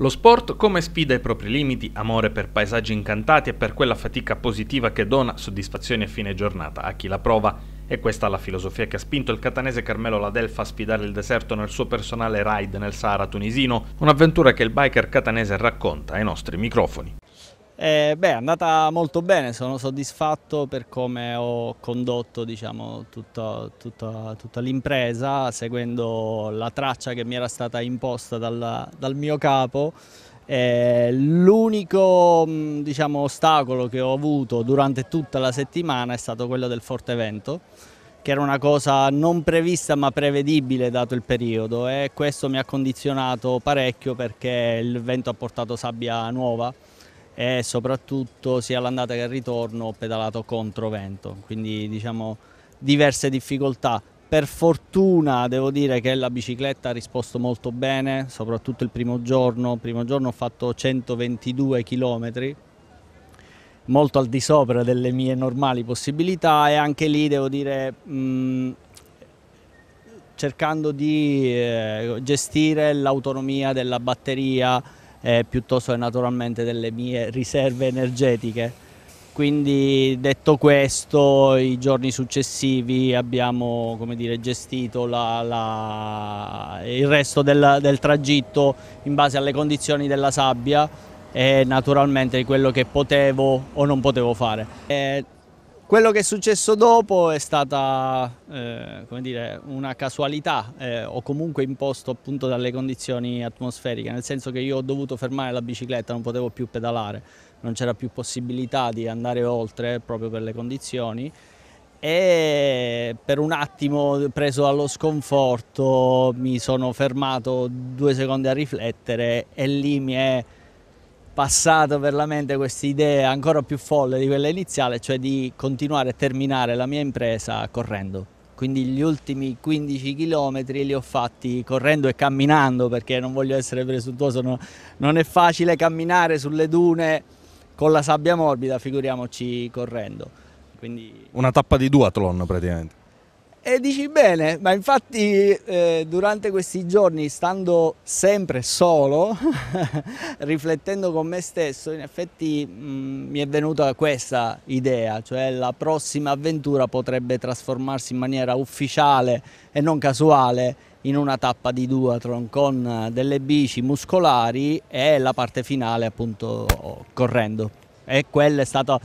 Lo sport, come sfida i propri limiti, amore per paesaggi incantati e per quella fatica positiva che dona soddisfazioni a fine giornata a chi la prova. E questa è la filosofia che ha spinto il catanese Carmelo Ladelfa a sfidare il deserto nel suo personale ride nel Sahara tunisino, un'avventura che il biker catanese racconta ai nostri microfoni. Eh, beh, è andata molto bene, sono soddisfatto per come ho condotto diciamo, tutta, tutta, tutta l'impresa, seguendo la traccia che mi era stata imposta dal, dal mio capo. Eh, L'unico mm, diciamo, ostacolo che ho avuto durante tutta la settimana è stato quello del forte vento che era una cosa non prevista ma prevedibile dato il periodo e questo mi ha condizionato parecchio perché il vento ha portato sabbia nuova e soprattutto sia all'andata che al ritorno ho pedalato contro vento, quindi diciamo diverse difficoltà. Per fortuna devo dire che la bicicletta ha risposto molto bene, soprattutto il primo giorno. Il primo giorno ho fatto 122 km, molto al di sopra delle mie normali possibilità e anche lì devo dire mh, cercando di eh, gestire l'autonomia della batteria, eh, piuttosto che naturalmente delle mie riserve energetiche. Quindi detto questo, i giorni successivi abbiamo dire, gestito la, la, il resto del, del tragitto in base alle condizioni della sabbia e naturalmente quello che potevo o non potevo fare. E eh, quello che è successo dopo è stata eh, dire, una casualità eh, o comunque imposto appunto dalle condizioni atmosferiche, nel senso che io ho dovuto fermare la bicicletta, non potevo più pedalare, non c'era più possibilità di andare oltre proprio per le condizioni e per un attimo preso dallo sconforto mi sono fermato due secondi a riflettere e lì mi è passato per la mente questa idea ancora più folle di quella iniziale, cioè di continuare a terminare la mia impresa correndo. Quindi gli ultimi 15 chilometri li ho fatti correndo e camminando perché non voglio essere presuntuoso, no, non è facile camminare sulle dune con la sabbia morbida, figuriamoci correndo. Quindi... Una tappa di duathlon praticamente. E dici bene, ma infatti eh, durante questi giorni, stando sempre solo, riflettendo con me stesso, in effetti mh, mm, mi è venuta questa idea, cioè la prossima avventura potrebbe trasformarsi in maniera ufficiale e non casuale in una tappa di duathlon con eh, delle bici muscolari e la parte finale appunto correndo e quella è stata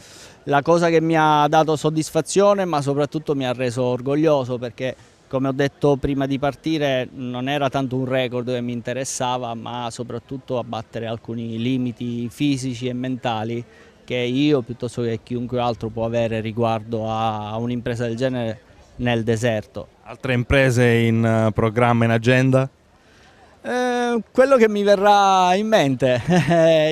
la cosa che mi ha dato soddisfazione ma soprattutto mi ha reso orgoglioso perché come ho detto prima di partire non era tanto un record che mi interessava ma soprattutto abbattere alcuni limiti fisici e mentali che io piuttosto che chiunque altro può avere riguardo a un'impresa del genere nel deserto. Altre imprese in eh, programma, in agenda? Eh, quello che mi verrà in mente,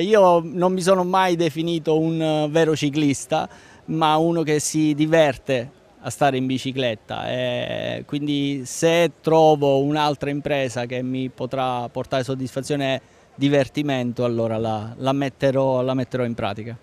io non mi sono mai definito un eh, vero ciclista, ma uno che si diverte a stare in bicicletta, eh, quindi se trovo un'altra impresa che mi potrà portare soddisfazione e divertimento, allora la, la, metterò, la metterò in pratica.